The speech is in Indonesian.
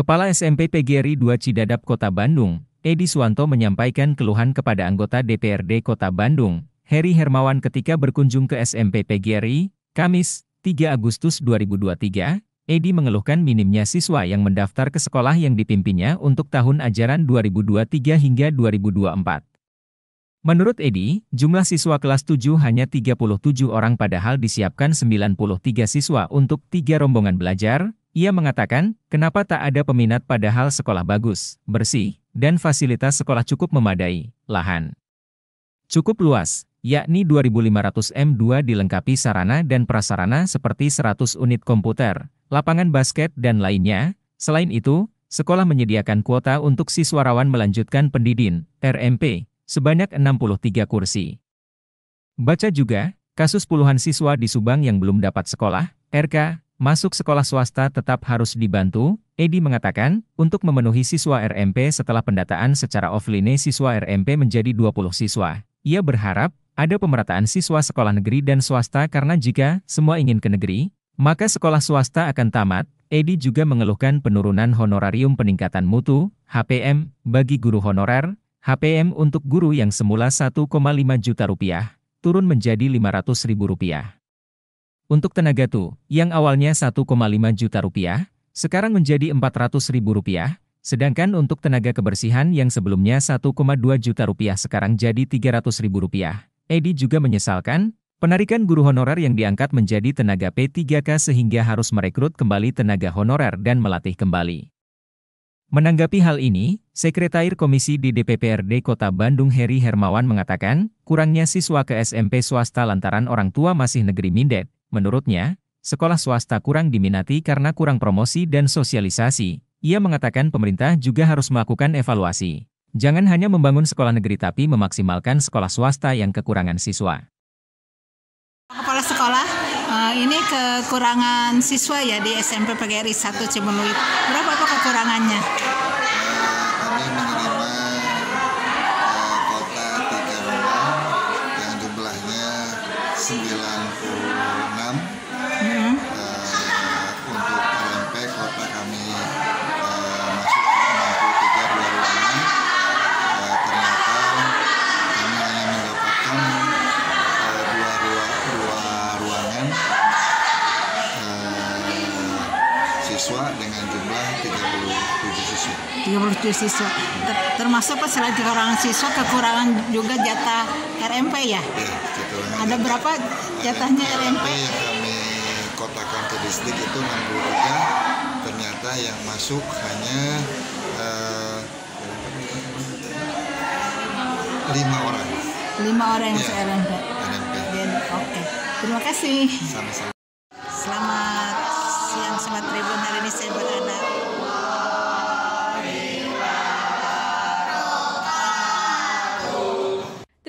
Kepala SMP PGRI 2 Cidadap Kota Bandung, Edi Suwanto menyampaikan keluhan kepada anggota DPRD Kota Bandung, Heri Hermawan ketika berkunjung ke SMP PGRI, Kamis, 3 Agustus 2023, Edi mengeluhkan minimnya siswa yang mendaftar ke sekolah yang dipimpinnya untuk tahun ajaran 2023 hingga 2024. Menurut Edi, jumlah siswa kelas 7 hanya 37 orang padahal disiapkan 93 siswa untuk tiga rombongan belajar. Ia mengatakan, kenapa tak ada peminat padahal sekolah bagus, bersih, dan fasilitas sekolah cukup memadai, lahan. Cukup luas, yakni 2.500 M2 dilengkapi sarana dan prasarana seperti 100 unit komputer, lapangan basket dan lainnya. Selain itu, sekolah menyediakan kuota untuk siswa rawan melanjutkan pendidikan RMP, sebanyak 63 kursi. Baca juga, kasus puluhan siswa di Subang yang belum dapat sekolah, RK, masuk sekolah swasta tetap harus dibantu, Edi mengatakan, untuk memenuhi siswa RMP setelah pendataan secara offline siswa RMP menjadi 20 siswa. Ia berharap, ada pemerataan siswa sekolah negeri dan swasta karena jika semua ingin ke negeri, maka sekolah swasta akan tamat, Edi juga mengeluhkan penurunan honorarium peningkatan mutu, HPM, bagi guru honorer, HPM untuk guru yang semula 1,5 juta rupiah, turun menjadi 500 ribu rupiah. Untuk tenaga tu, yang awalnya 1,5 juta rupiah, sekarang menjadi 400 ribu rupiah, sedangkan untuk tenaga kebersihan yang sebelumnya 1,2 juta rupiah sekarang jadi 300 ribu rupiah. Edi juga menyesalkan, penarikan guru honorer yang diangkat menjadi tenaga P3K sehingga harus merekrut kembali tenaga honorer dan melatih kembali. Menanggapi hal ini, Sekretair Komisi di DPPRD Kota Bandung Heri Hermawan mengatakan, kurangnya siswa ke SMP swasta lantaran orang tua masih negeri mindet. Menurutnya, sekolah swasta kurang diminati karena kurang promosi dan sosialisasi. Ia mengatakan pemerintah juga harus melakukan evaluasi. Jangan hanya membangun sekolah negeri tapi memaksimalkan sekolah swasta yang kekurangan siswa. Kepala sekolah eh, ini kekurangan siswa ya di SMP PGRI 1 Cimenuit. Berapa kekurangannya? 96 hmm. uh, untuk RMP kota kami dengan jumlah 37 siswa. 37 siswa. Ter termasuk pas selain kekurangan siswa, kekurangan juga jatah RMP ya? kekurangan. Iya, Ada jatah, berapa jatahnya RMP? Yang kami kotakan ke distrik itu 63, ternyata yang masuk hanya eh, lima uh, orang. Lima orang yang ya. RMP. RMP. Oke. Okay. Terima kasih. Sama-sama.